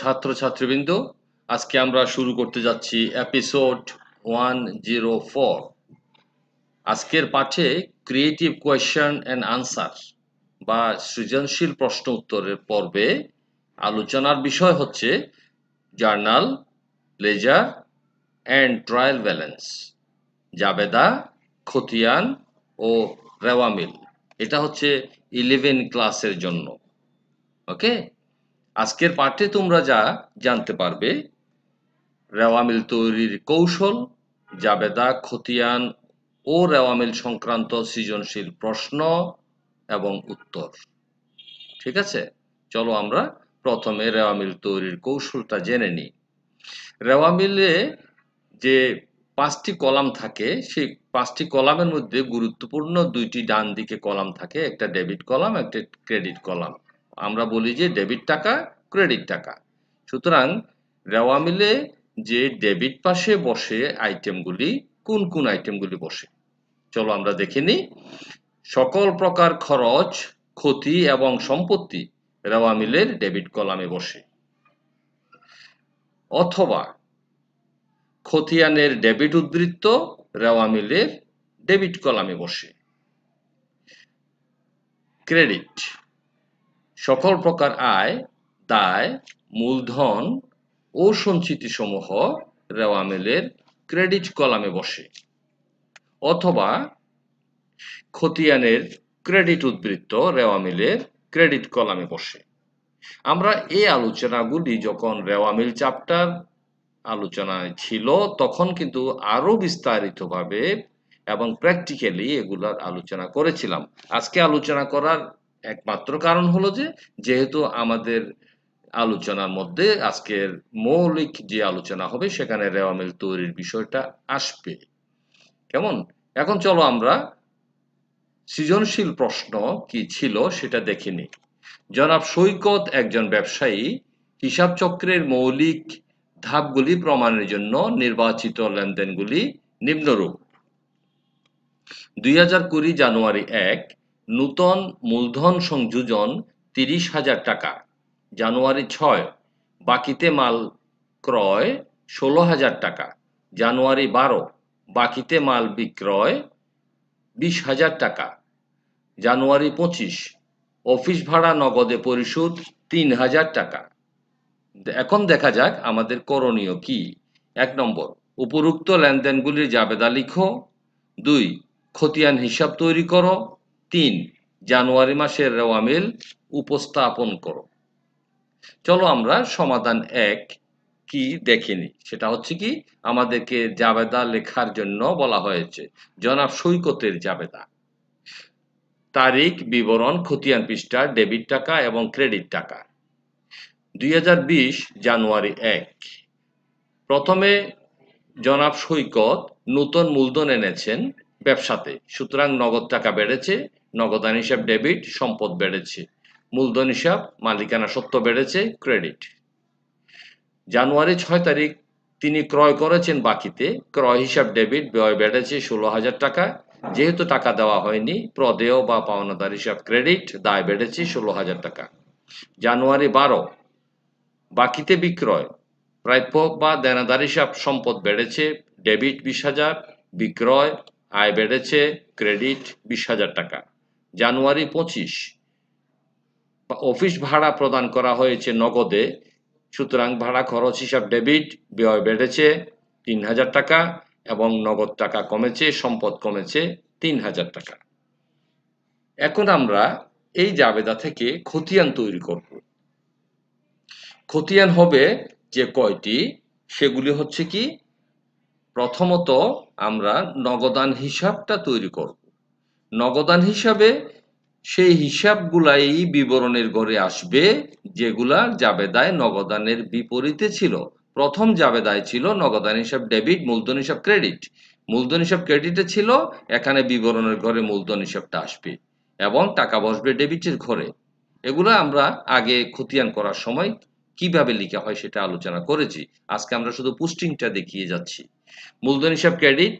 ছাত্রছাত্রীবৃন্দ আজকে আমরা শুরু করতে যাচ্ছি এপিসোড ওয়ান জিরো ফোর আজকের পাঠে ক্রিয়েটিভ কোয়েশন অ্যান্ড আনসার বা সৃজনশীল প্রশ্ন উত্তরের পর্বে আলোচনার বিষয় হচ্ছে journal ledger and trial balance জাবেদা খতিয়ান ও রেওয়ামিল এটা হচ্ছে ইলেভেন ক্লাসের জন্য ওকে আজকের পাঠে তোমরা যা জানতে পারবে রেওয়ামিল তৈরির কৌশল জাবেদা খতিয়ান ও রেওয়ামিল সংক্রান্ত সৃজনশীল প্রশ্ন এবং উত্তর ঠিক আছে চলো আমরা প্রথমে রেওয়ামিল তৈরির কৌশলটা জেনে নিই রেওয়ামিলে যে পাঁচটি কলাম থাকে সেই পাঁচটি কলামের মধ্যে গুরুত্বপূর্ণ দুইটি ডান দিকে কলাম থাকে একটা ডেবিট কলাম একটা ক্রেডিট কলাম আমরা বলি যে ডেবিট টাকা ক্রেডিট টাকা সুতরাং রেওয়া মিলে যে ডেবিট পাশে বসে আইটেমগুলি কোন কোন আইটেমগুলি বসে চলো আমরা দেখে নিই সকল প্রকার খরচ ক্ষতি এবং সম্পত্তি রেওয়া মিলের ডেবিট কলামে বসে অথবা খতিয়ানের ডেবিট উদ্বৃত্ত রেওয়া মিলের ডেবিট কলামে বসে ক্রেডিট সকল প্রকার আয় দায় মূলধন ও সঞ্চিতিসমূহ রেওয়ামেলের ক্রেডিট কলামে বসে অথবা খতিয়ানের ক্রেডিট উদ্বৃত্ত রেওয়ামিলের ক্রেডিট কলামে বসে আমরা এই আলোচনাগুলি যখন রেওয়ামিল চ্যাপ্টার আলোচনায় ছিল তখন কিন্তু আরও বিস্তারিতভাবে এবং প্র্যাকটিক্যালি এগুলার আলোচনা করেছিলাম আজকে আলোচনা করার একমাত্র কারণ হলো যে যেহেতু আমাদের আলোচনার মধ্যে আজকের মৌলিক যে আলোচনা হবে সেখানে রেওয়ামেল তৈরির বিষয়টা আসবে কেমন এখন চলো আমরা সৃজনশীল প্রশ্ন কি ছিল সেটা দেখে জনাব সৈকত একজন ব্যবসায়ী হিসাব চক্রের মৌলিক ধাপগুলি প্রমাণের জন্য নির্বাচিত লেনদেনগুলি নিম্নরূপ দুই জানুয়ারি এক নূতন মূলধন সংযোজন তিরিশ হাজার টাকা জানুয়ারি ছয় বাকিতে মাল ক্রয় ষোলো হাজার টাকা জানুয়ারি বারো বাকিতে মাল বিক্রয় বিশ হাজার টাকা জানুয়ারি পঁচিশ অফিস ভাড়া নগদে পরিশোধ তিন হাজার টাকা এখন দেখা যাক আমাদের করণীয় কি এক নম্বর উপরুক্ত লেনদেনগুলির জাবেদা লিখো দুই খতিয়ান হিসাব তৈরি করো তিন জানুয়ারি মাসের রেওয়ামিল উপস্থাপন করো চলো আমরা সমাধান এক কি দেখিনি সেটা হচ্ছে কি আমাদেরকে জাবেদা লেখার জন্য বলা হয়েছে জনাব সৈকতের জাবেদা তারিখ বিবরণ খতিয়ান পৃষ্ঠা ডেবিট টাকা এবং ক্রেডিট টাকা দুই জানুয়ারি এক প্রথমে জনাব সৈকত নতুন মূলধন এনেছেন ব্যবসাতে সুতরাং নগদ টাকা বেড়েছে নগদান হিসাব ডেবিট সম্পদ বেড়েছে মূলধন হিসাব মালিকানা সত্য বেড়েছে ক্রেডিট জানুয়ারি ছয় তারিখ তিনি ক্রয় করেছেন বাকিতে ক্রয় হিসাব ডেবিট ব্যয় বেড়েছে ষোলো হাজার টাকা যেহেতু টাকা দেওয়া হয়নি প্রদেয় বা পাওনাদার হিসাব ক্রেডিট দায় বেড়েছে ষোলো হাজার টাকা জানুয়ারি বারো বাকিতে বিক্রয় প্রাপ্য বা দেনাদার হিসাব সম্পদ বেড়েছে ডেবিট বিশ হাজার বিক্রয় আয় বেড়েছে ক্রেডিট বিশ হাজার টাকা জানুয়ারি পঁচিশ অফিস ভাড়া প্রদান করা হয়েছে নগদে সুতরাং ভাড়া খরচ হিসাব ডেবিট ব্যয় বেড়েছে তিন হাজার টাকা এবং নগদ টাকা কমেছে সম্পদ কমেছে তিন হাজার টাকা এখন আমরা এই জাবেদা থেকে খতিয়ান তৈরি করব খতিয়ান হবে যে কয়টি সেগুলি হচ্ছে কি প্রথমত আমরা নগদান হিসাবটা তৈরি করব নগদান হিসাবে সেই হিসাবগুলাই বিবরণের ঘরে আসবে যেগুলা জাবেদায় নগদানের বিপরীতে ছিল প্রথম জাবেদায় ছিল নগদান হিসাব ডেবিট মূলধন হিসাব ক্রেডিট মূলধন হিসাব ক্রেডিটে ছিল এখানে বিবরণের ঘরে মূলধন হিসাবটা আসবে এবং টাকা বসবে ডেবিটের ঘরে এগুলো আমরা আগে খতিয়ান করার সময় কিভাবে লিখা হয় সেটা আলোচনা করেছি আজকে আমরা শুধু পুষ্টিংটা দেখিয়ে যাচ্ছি মূলধন হিসাব ক্রেডিট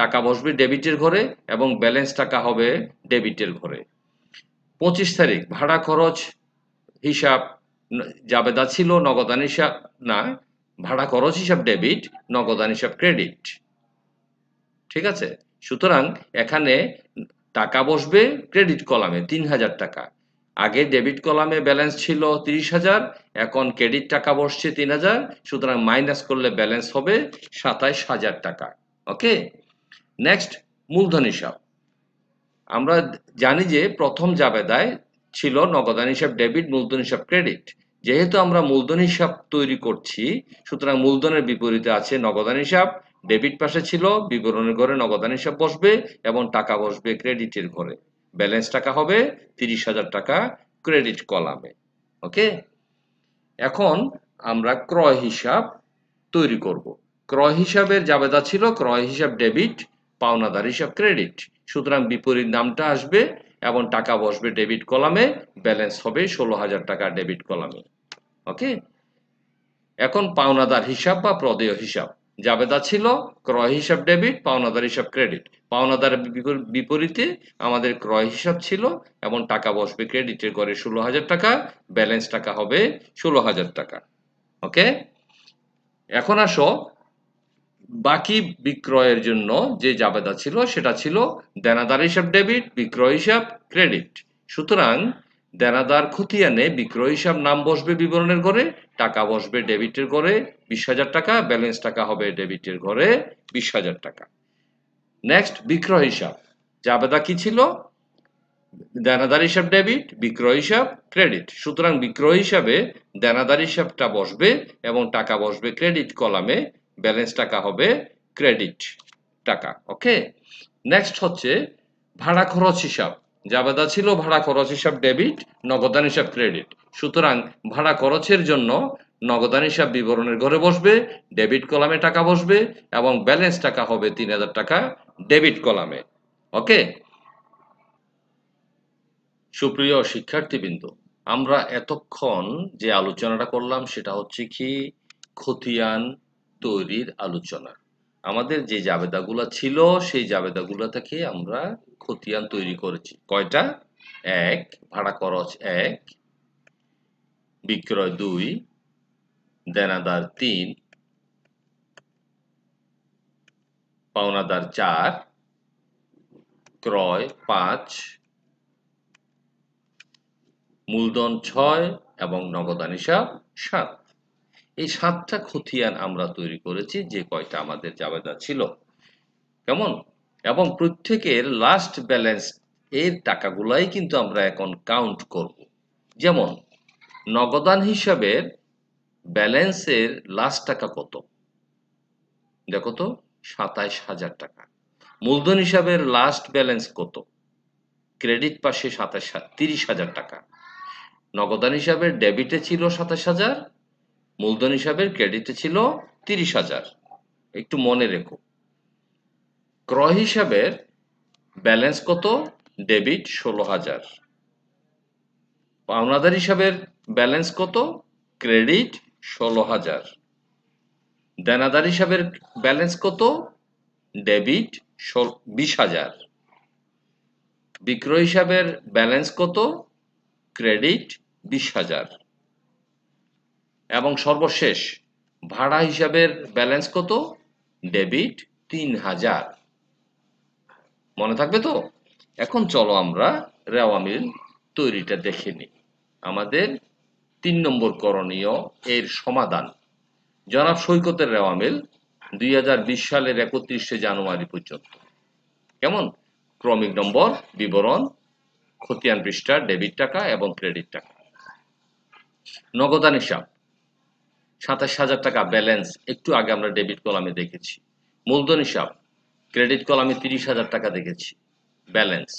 টাকা বসবে ডেবিটের ঘরে এবং ব্যালেন্স টাকা হবে ডেবিটের ঘরে পঁচিশ তারিখ ভাড়া খরচ হিসাব জাবেদা ছিল নগদান হিসাব না ভাড়া খরচ হিসাব ডেবিট নগদান হিসাব ক্রেডিট ঠিক আছে সুতরাং এখানে টাকা বসবে ক্রেডিট কলামে তিন হাজার টাকা আগে ডেবিট কলামে ব্যালেন্স ছিল তিরিশ হাজার এখন ক্রেডিট টাকা বসছে তিন হাজার সুতরাং মাইনাস করলে ব্যালেন্স হবে সাতাইশ হাজার টাকা ওকে নেক্সট মূলধন হিসাব আমরা জানি যে প্রথম জাবেদায় ছিল নগদান হিসাব ডেবিট মূলধন হিসাব ক্রেডিট যেহেতু আমরা মূলধন হিসাব তৈরি করছি সুতরাং মূলধনের বিপরীতে আছে নগদান হিসাব ডেবিট পাশে ছিল বিবরণের ঘরে নগদান হিসাব বসবে এবং টাকা বসবে ক্রেডিটের ঘরে ব্যালেন্স টাকা হবে তিরিশ হাজার টাকা ক্রেডিট কলামে ওকে এখন আমরা ক্রয় হিসাব তৈরি করব ক্রয় হিসাবের জাবেদা ছিল ক্রয় হিসাব ডেবিট পাওনাদার হিসাব ক্রেডিট সুতরাং বিপরীত নামটা আসবে এবং টাকা বসবে ডেবিট কলামে ব্যালেন্স হবে ষোলো হাজার টাকা ডেবিট কলামে ওকে এখন পাওনাদার হিসাব বা প্রদেয় হিসাব জাবেদা ছিল ক্রয় হিসাব ডেবিট পাওনাদার হিসাব ক্রেডিট পাওনাদার বিপরীতে আমাদের ক্রয় হিসাব ছিল এবং টাকা বসবে ক্রেডিটের করে ষোলো হাজার টাকা ব্যালেন্স টাকা হবে ষোলো হাজার টাকা ওকে এখন আসো বাকি বিক্রয়ের জন্য যে জাবেদা ছিল সেটা ছিল দেনাদার হিসাব ডেবিট বিক্রয় হিসাব ক্রেডিট সুতরাং দেনাদার খতিয়ানে বিক্রয় হিসাব নাম বসবে বিবরণের ঘরে টাকা বসবে ডেবিটের ঘরে বিশ হাজার টাকা ব্যালেন্স টাকা হবে ডেবিটের ঘরে বিশ হাজার টাকা নেক্সট বিক্রয় হিসাব জাবেদা কি ছিল দেনাদার হিসাব ডেবিট বিক্রয় হিসাব ক্রেডিট সুতরাং বিক্রয় হিসাবে দেনাদার হিসাবটা বসবে এবং টাকা বসবে ক্রেডিট কলামে ব্যালেন্স টাকা হবে ক্রেডিট টাকা ওকে নেক্সট হচ্ছে ভাড়া খরচ হিসাব জাবেদা ছিল ভাড়া খরচ হিসাব ডেবিট নগদান হিসাব ক্রেডিট সুতরাং ভাড়া খরচের জন্য নগদান হিসাব বিবরণের ঘরে বসবে ডেবিট কলামে টাকা বসবে এবং ব্যালেন্স টাকা হবে তিন হাজার টাকা ডেবিট কলামে ওকে সুপ্রিয় শিক্ষার্থীবৃন্দ আমরা এতক্ষণ যে আলোচনাটা করলাম সেটা হচ্ছে কি খতিয়ান তৈরির আলোচনা আমাদের যে জাবেদাগুলো ছিল সেই জাবেদাগুলো থেকে আমরা খতিয়ান তৈরি করেছি কয়টা এক ভাড়া খরচ এক বিক্রয় দুই দেনাদার তিন পাওনাদার চার ক্রয় পাঁচ মূলধন ছয় এবং নগদানিসা হিসাব সাত এই সাতটা খতিয়ান আমরা তৈরি করেছি যে কয়টা আমাদের জাবেদা ছিল কেমন এবং প্রত্যেকের লাস্ট ব্যালেন্স এর টাকাগুলাই কিন্তু আমরা এখন কাউন্ট করব যেমন নগদান হিসাবে ব্যালেন্সের লাস্ট টাকা কত দেখো তো সাতাইশ হাজার টাকা মূলধন হিসাবে লাস্ট ব্যালেন্স কত ক্রেডিট পাশে সাতাশ তিরিশ হাজার টাকা নগদান হিসাবে ডেবিটে ছিল সাতাশ হাজার মূলধন হিসাবে ক্রেডিটে ছিল তিরিশ হাজার একটু মনে রেখো ক্রয় হিসাবে ব্যালেন্স কত ডেবিট ষোলো হাজার পাওনাদার হিসাবের ব্যালেন্স কত ক্রেডিট ষোলো হাজার দেনাদার হিসাবে ব্যালেন্স কত ডেবিট বিশ হাজার বিক্রয় হিসাবের ব্যালেন্স কত ক্রেডিট বিশ হাজার এবং সর্বশেষ ভাড়া হিসাবের ব্যালেন্স কত ডেবিট তিন হাজার মনে থাকবে তো এখন চলো আমরা রেওয়ামিল তৈরিটা দেখে নিই আমাদের তিন নম্বর করণীয় এর সমাধান জনাব সৈকতের রেওয়ামিল দুই সালের একত্রিশে জানুয়ারি পর্যন্ত কেমন ক্রমিক নম্বর বিবরণ খতিয়ান পৃষ্ঠা ডেবিট টাকা এবং ক্রেডিট টাকা নগদান হিসাব সাতাশ হাজার টাকা ব্যালেন্স একটু আগে আমরা ডেবিট কলামে দেখেছি মূলধন হিসাব ক্রেডিট কলামে তিরিশ হাজার টাকা দেখেছি ব্যালেন্স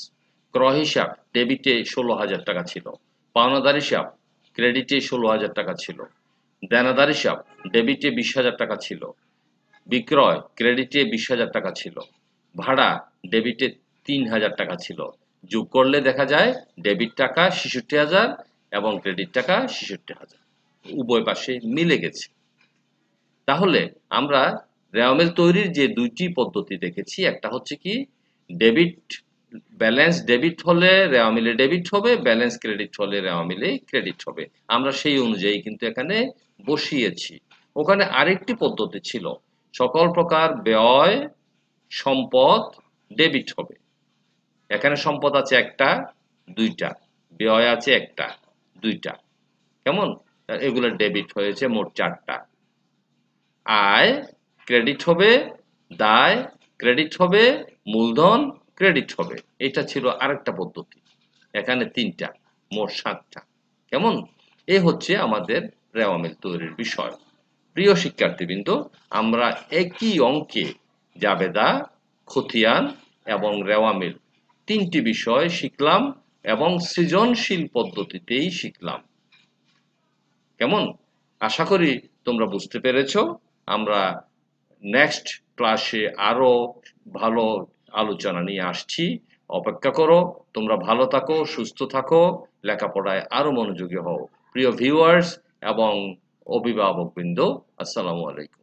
ক্রয় হিসাব ডেবিটে ষোলো হাজার টাকা ছিল পাওনাদার হিসাব ক্রেডিটে ষোলো হাজার টাকা ছিল দেনাদার হিসাব ডেবিটে বিশ হাজার টাকা ছিল বিক্রয় ক্রেডিটে বিশ হাজার টাকা ছিল ভাড়া ডেবিটে তিন হাজার টাকা ছিল যোগ করলে দেখা যায় ডেবিট টাকা ছেষট্টি হাজার এবং ক্রেডিট টাকা ছেষট্টি হাজার উভয় পাশে মিলে গেছে তাহলে আমরা রেওমেল তৈরির যে দুইটি পদ্ধতি দেখেছি একটা হচ্ছে কি ডেবিট ব্যালেন্স ডেবিট হলে রেওয়ামিলে ডেবিট হবে ব্যালেন্স ক্রেডিট হলে রেওয়ামিলে ক্রেডিট হবে আমরা সেই অনুযায়ী কিন্তু এখানে বসিয়েছি ওখানে আরেকটি পদ্ধতি ছিল সকল প্রকার ব্যয় সম্পদ ডেবিট হবে এখানে সম্পদ আছে একটা দুইটা ব্যয় আছে একটা দুইটা কেমন এগুলো ডেবিট হয়েছে মোট চারটা আয় ক্রেডিট হবে দায় ক্রেডিট হবে মূলধন ক্রেডিট হবে এটা ছিল আরেকটা পদ্ধতি এখানে তিনটা মোট সাতটা কেমন এ হচ্ছে আমাদের রেওয়ামিল তৈরির বিষয় প্রিয় শিক্ষার্থীবৃন্দ আমরা একই অঙ্কে জাবেদা খতিয়ান এবং রেওয়ামিল তিনটি বিষয় শিখলাম এবং সৃজনশীল পদ্ধতিতেই শিখলাম কেমন আশা করি তোমরা বুঝতে পেরেছ আমরা নেক্সট ক্লাসে আরও ভালো আলোচনা নিয়ে আসছি অপেক্ষা করো তোমরা ভালো থাকো সুস্থ থাকো লেখাপড়ায় আরও মনোযোগী হও প্রিয় ভিউয়ার্স এবং অভিভাবকবৃন্দ আসসালামু আলাইকুম